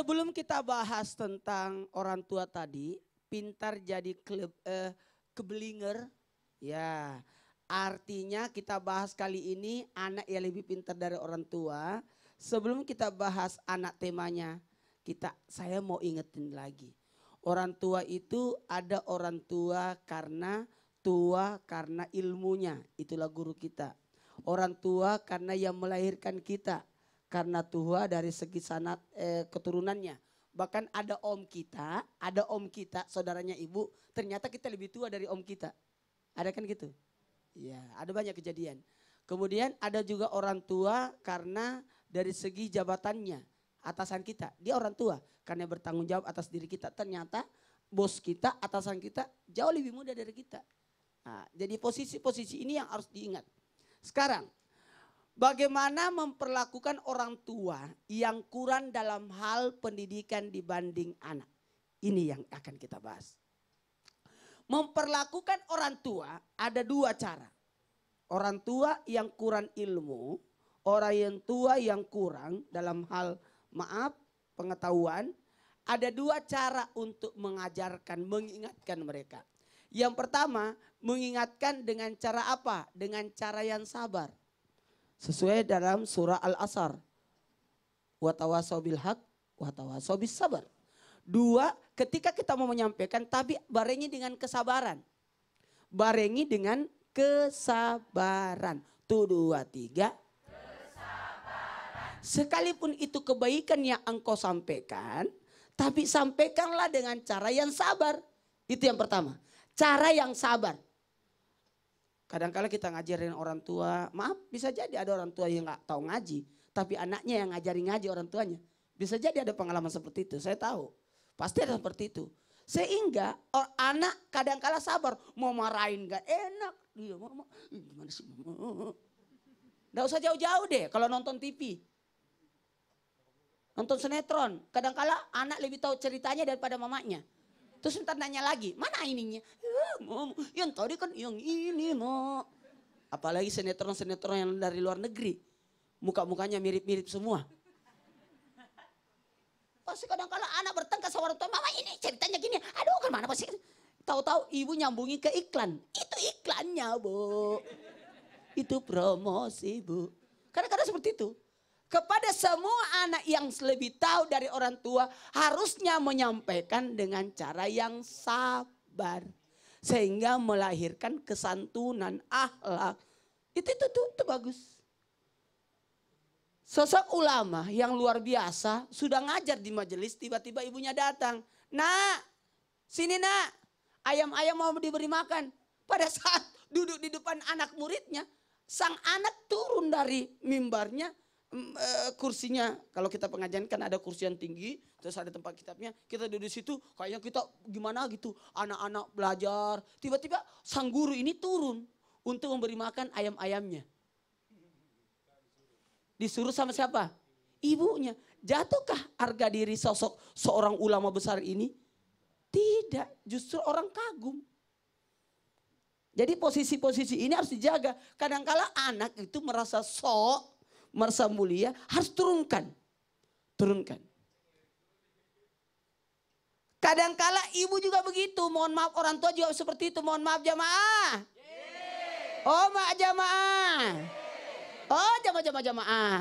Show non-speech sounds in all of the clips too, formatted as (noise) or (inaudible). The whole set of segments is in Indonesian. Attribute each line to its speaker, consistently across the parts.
Speaker 1: Sebelum kita bahas tentang orang tua tadi, pintar jadi klub, eh, kebelinger, ya. Artinya kita bahas kali ini anak yang lebih pintar dari orang tua. Sebelum kita bahas anak temanya, kita saya mau ingetin lagi. Orang tua itu ada orang tua karena tua karena ilmunya, itulah guru kita. Orang tua karena yang melahirkan kita karena tua dari segi sanat eh, keturunannya. Bahkan ada om kita, ada om kita, saudaranya ibu, ternyata kita lebih tua dari om kita. Ada kan gitu? Iya, ada banyak kejadian. Kemudian ada juga orang tua karena dari segi jabatannya, atasan kita. Dia orang tua, karena bertanggung jawab atas diri kita. Ternyata bos kita, atasan kita jauh lebih muda dari kita. Nah, jadi posisi-posisi ini yang harus diingat. Sekarang Bagaimana memperlakukan orang tua yang kurang dalam hal pendidikan dibanding anak? Ini yang akan kita bahas. Memperlakukan orang tua ada dua cara. Orang tua yang kurang ilmu, orang yang tua yang kurang dalam hal maaf, pengetahuan. Ada dua cara untuk mengajarkan, mengingatkan mereka. Yang pertama, mengingatkan dengan cara apa? Dengan cara yang sabar. Sesuai dalam surah Al-Asr. watawasobil hak watawasobis sabar. Dua, ketika kita mau menyampaikan tapi barengi dengan kesabaran. Barengi dengan kesabaran. Tuh dua, tiga. Kesabaran. Sekalipun itu kebaikan yang engkau sampaikan, tapi sampaikanlah dengan cara yang sabar. Itu yang pertama. Cara yang sabar. Kadangkala -kadang kita ngajarin orang tua, maaf bisa jadi ada orang tua yang nggak tahu ngaji, tapi anaknya yang ngajarin ngaji orang tuanya. Bisa jadi ada pengalaman seperti itu, saya tahu. Pasti ada seperti itu. Sehingga or, anak kadangkala sabar, mau marahin gak enak. dia mama, gimana sih mama? Gak usah jauh-jauh deh kalau nonton TV. Nonton sinetron, kadangkala anak lebih tahu ceritanya daripada mamanya. Terus ntar nanya lagi, mana ininya? mau. yang tadi kan yang ini, Mak. Apalagi sinetron-sinetron yang dari luar negeri. Muka-mukanya mirip-mirip semua. Pasti kadang-kala anak bertengkar sama orang tua, Mama ini ceritanya gini, aduh kan pasti. Tahu-tahu ibu nyambungin ke iklan. Itu iklannya, Bu. Itu promosi, Bu. Kadang-kadang seperti itu kepada semua anak yang lebih tahu dari orang tua harusnya menyampaikan dengan cara yang sabar sehingga melahirkan kesantunan akhlak. Itu itu itu, itu bagus. Sosok ulama yang luar biasa sudah ngajar di majelis tiba-tiba ibunya datang. Nak, sini nak, ayam-ayam mau diberi makan. Pada saat duduk di depan anak muridnya, sang anak turun dari mimbarnya Eh, kursinya. Kalau kita pengajian kan ada kursi yang tinggi, terus ada tempat kitabnya. Kita duduk di situ, kayaknya kita gimana gitu. Anak-anak belajar, tiba-tiba sang guru ini turun untuk memberi makan ayam-ayamnya. Disuruh sama siapa? Ibunya. Jatuhkah harga diri sosok seorang ulama besar ini? Tidak, justru orang kagum. Jadi posisi-posisi ini harus dijaga. Kadangkala anak itu merasa sok merasa mulia harus turunkan. Turunkan. Kadangkala ibu juga begitu. Mohon maaf orang tua juga seperti itu. Mohon maaf jamaah. Oh maaf jamaah. Oh jamaah jamaah jamaah.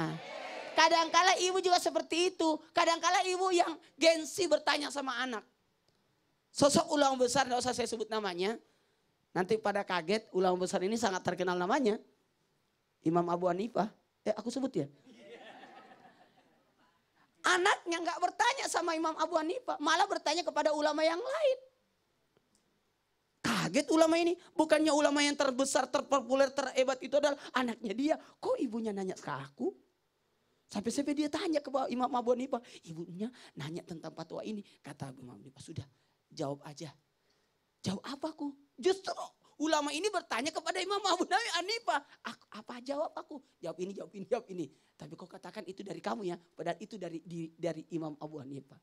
Speaker 1: Kadangkala ibu juga seperti itu. Kadangkala ibu yang gengsi bertanya sama anak. Sosok ulang besar, tidak usah saya sebut namanya. Nanti pada kaget ulang besar ini sangat terkenal namanya. Imam Abu Hanifah. Eh aku sebut ya. Anaknya nggak bertanya sama Imam Abu Hanifah, malah bertanya kepada ulama yang lain. Kaget ulama ini, bukannya ulama yang terbesar, terpopuler, terhebat itu adalah anaknya dia. Kok ibunya nanya ke aku? Sampai-sampai dia tanya ke Imam Abu Hanifah, ibunya nanya tentang fatwa ini. Kata Imam Hanifah, sudah jawab aja. Jawab apa aku? Justru Ulama ini bertanya kepada Imam Abu Nabi Hanifah, apa jawab aku? Jawab ini, jawab ini, jawab ini. Tapi kau katakan itu dari kamu ya, padahal itu dari di, dari Imam Abu Hanifah.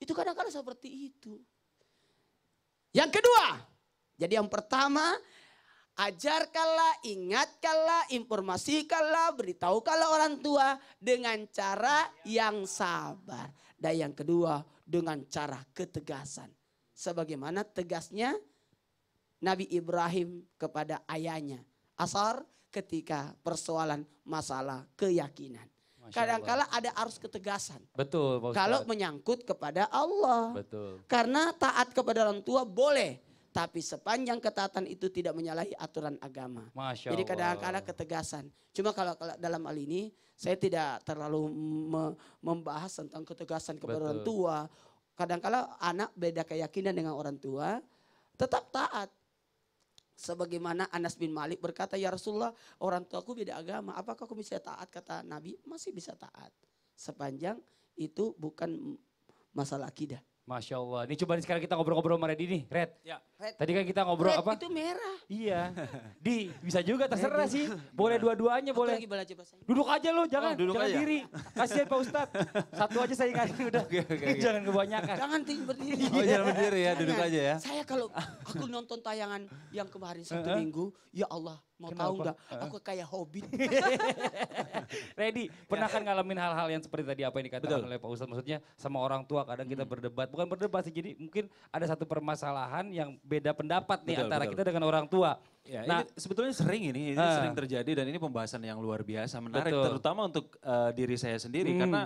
Speaker 1: Itu kadang-kadang seperti itu. Yang kedua, jadi yang pertama ajarkanlah, ingatkanlah, informasikanlah, beritahukanlah orang tua dengan cara yang sabar. Dan yang kedua dengan cara ketegasan. Sebagaimana tegasnya Nabi Ibrahim kepada ayahnya. Asar ketika persoalan masalah keyakinan. Kadangkala ada arus ketegasan. Betul. Kalau menyangkut kepada Allah. Betul. Karena taat kepada orang tua boleh. Tapi sepanjang ketaatan itu tidak menyalahi aturan agama.
Speaker 2: Masya Jadi kadang-kadang
Speaker 1: ketegasan. Cuma kalau, dalam hal ini saya tidak terlalu me membahas tentang ketegasan kepada Betul. orang tua. Kadangkala anak beda keyakinan dengan orang tua, tetap taat. Sebagaimana Anas bin Malik berkata, Ya Rasulullah, orang tuaku beda agama. Apakah aku bisa taat? Kata Nabi, masih bisa taat. Sepanjang itu bukan masalah akidah.
Speaker 2: Masya Allah. Ini coba sekarang kita ngobrol-ngobrol sama Reddy nih. Red. Ya. Red. Tadi kan kita ngobrol Red apa?
Speaker 1: itu merah.
Speaker 2: Iya. (laughs) Di, bisa juga terserah sih. Boleh nah. dua-duanya boleh. Lagi Duduk aja lo, jangan. Oh, duduk jangan aja. diri. Kasihan Pak Ustadz. (laughs) Satu aja saya kasih udah. Okay, okay, okay. Jangan kebanyakan. Jangan
Speaker 1: berdiri. (laughs) Oh, jangan berdiri ya, duduk aja ya. Saya kalau aku nonton tayangan yang kemarin satu minggu, ya Allah Mau Kenapa? tahu nggak? Aku kayak hobi.
Speaker 2: Ready, pernah ya. kan ngalamin hal-hal yang seperti tadi apa yang dikatakan Betul. oleh Pak Ustadz? Maksudnya sama orang tua kadang kita berdebat, bukan berdebat sih. Jadi mungkin ada satu permasalahan yang beda pendapat nih betul, antara betul. kita dengan orang tua. Ya, nah, ini sebetulnya sering ini, ini uh, sering terjadi dan ini pembahasan yang luar biasa menarik betul. terutama untuk uh, diri saya sendiri hmm. karena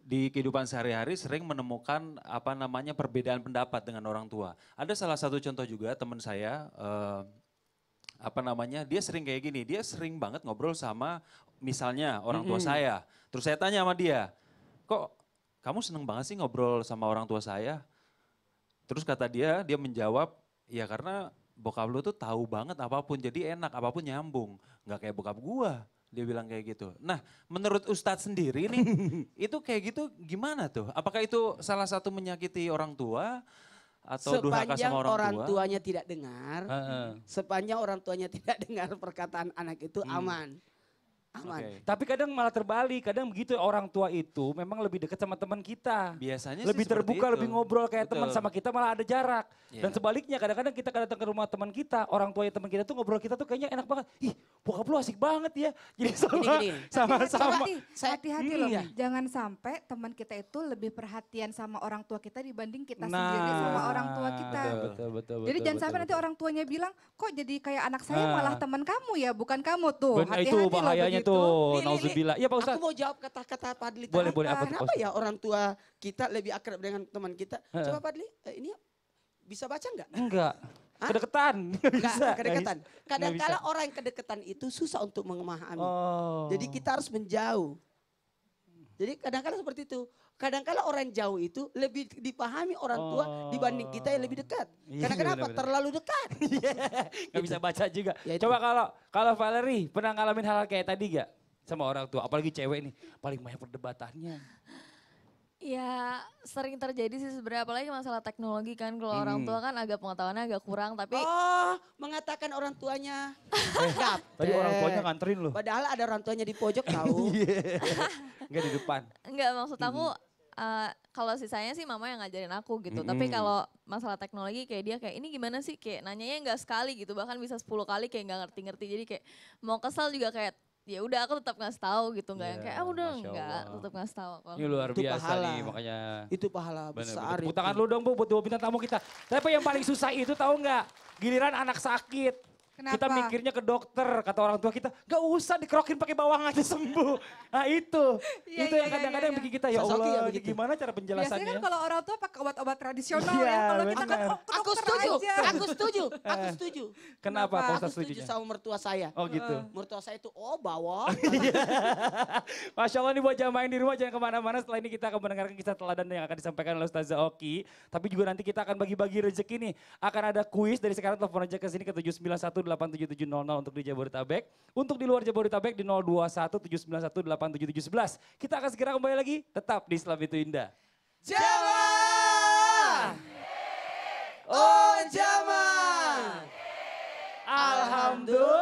Speaker 2: di kehidupan sehari-hari sering menemukan apa namanya perbedaan pendapat dengan orang tua. Ada salah satu contoh juga teman saya uh, apa namanya dia sering kayak gini, dia sering banget ngobrol sama misalnya orang tua mm -hmm. saya. Terus saya tanya sama dia, "Kok kamu seneng banget sih ngobrol sama orang tua saya. Terus kata dia, dia menjawab, ya karena bokap lu tuh tahu banget apapun, jadi enak, apapun nyambung. Nggak kayak bokap gua, dia bilang kayak gitu. Nah, menurut Ustadz sendiri nih, (laughs) itu kayak gitu gimana tuh? Apakah itu salah satu menyakiti orang tua? atau sepanjang sama orang, orang tuanya
Speaker 1: tidak dengar, uh -uh. sepanjang orang tuanya tidak (laughs) dengar perkataan anak itu hmm. aman aman. Okay. Tapi kadang malah
Speaker 2: terbalik, kadang begitu orang tua itu memang lebih dekat sama teman kita. Biasanya lebih sih terbuka, itu. lebih ngobrol kayak teman sama kita malah ada jarak. Yeah. Dan iya. sebaliknya kadang-kadang kita datang ke rumah teman kita, orang tua teman kita tuh ngobrol kita tuh kayaknya enak banget. Ih, bokap lu asik banget ya. Jadi sama sama hati, sama hati-hati loh. Iya. Jangan sampai teman kita itu lebih perhatian sama orang tua kita dibanding kita nah, sendiri sama orang tua kita. Betul, betul, betul, jadi betul, jangan sampai betul. nanti orang tuanya bilang, "Kok jadi
Speaker 1: kayak anak saya nah. malah teman kamu ya, bukan kamu tuh." Hati-hati itu bahayanya loh, tuh. Nauzubillah. Ya Pak Ustaz. Aku mau jawab kata-kata Padli. Boleh, boleh apa Kenapa ya orang tua kita lebih akrab dengan teman kita? Coba Padli, eh, ini bisa baca nggak? Enggak. Hah? kedekatan (laughs) bisa. Kedekatan. Kadang-kala orang yang kedekatan itu susah untuk mengemahami. Oh. Jadi kita harus menjauh. Jadi kadang-kala seperti itu. Kadang-kala orang jauh itu lebih dipahami orang tua oh. dibanding kita yang lebih dekat. Karena iya, kenapa? Terlalu dekat. (laughs) Iya.
Speaker 2: Nggak Gak gitu. bisa baca juga. Ya, Coba kalau kalau Valerie pernah ngalamin hal, hal kayak tadi gak? Sama orang tua, apalagi cewek nih. Paling banyak perdebatannya.
Speaker 1: Ya sering terjadi sih sebenarnya apalagi masalah teknologi kan kalau hmm. orang tua kan agak pengetahuannya agak kurang tapi Oh, mengatakan orang tuanya. eh, (laughs) tadi orang tuanya nganterin loh. Padahal ada orang tuanya di pojok (laughs) tahu. Iya. Enggak di depan. Enggak maksud aku hmm. uh, kalau sisanya sih mama yang ngajarin
Speaker 2: aku gitu. Hmm. Tapi kalau masalah teknologi kayak dia kayak ini gimana sih kayak nanyanya enggak sekali gitu bahkan bisa 10
Speaker 1: kali kayak enggak ngerti-ngerti. Jadi kayak mau kesel juga kayak ya udah aku tetap ngasih tahu gitu nggak yeah, yang iya, kayak ah udah nggak tetap ngasih tahu aku. Ini luar itu biasa pahala. nih
Speaker 2: makanya. Itu pahala bener, besar. putangan lu dong Bu buat dua bintang tamu kita. Tapi yang paling susah itu tahu nggak? Giliran anak sakit Kenapa? Kita mikirnya ke dokter, kata orang tua kita, gak usah dikerokin pakai bawang aja (laughs) sembuh. Nah itu, ya, itu ya, yang iya, iya, kadang-kadang ya, ya. bikin kita, ya Allah, ya gimana cara penjelasannya. Biasanya kan kalau orang tua pakai obat-obat tradisional ya, ya. kalau kita kan oh, aku setuju, aja. aku setuju, aku
Speaker 1: setuju. (laughs) Eh, kenapa? Kenapa? Aku setuju sama mertua saya. Oh gitu. Uh. Mertua saya itu, oh bawang.
Speaker 2: (laughs) Masya Allah nih buat jamaah yang di rumah, jangan kemana-mana. Setelah ini kita akan mendengarkan kisah teladan yang akan disampaikan oleh Ustazah Oki. Tapi juga nanti kita akan bagi-bagi rezeki nih. Akan ada kuis dari sekarang telepon aja ke sini ke 7918 87700 untuk di Jabodetabek. Untuk di luar Jabodetabek di sebelas, Kita akan segera kembali lagi tetap di Islam itu Indah. Jawa! Oh Jawa!
Speaker 1: Alhamdulillah.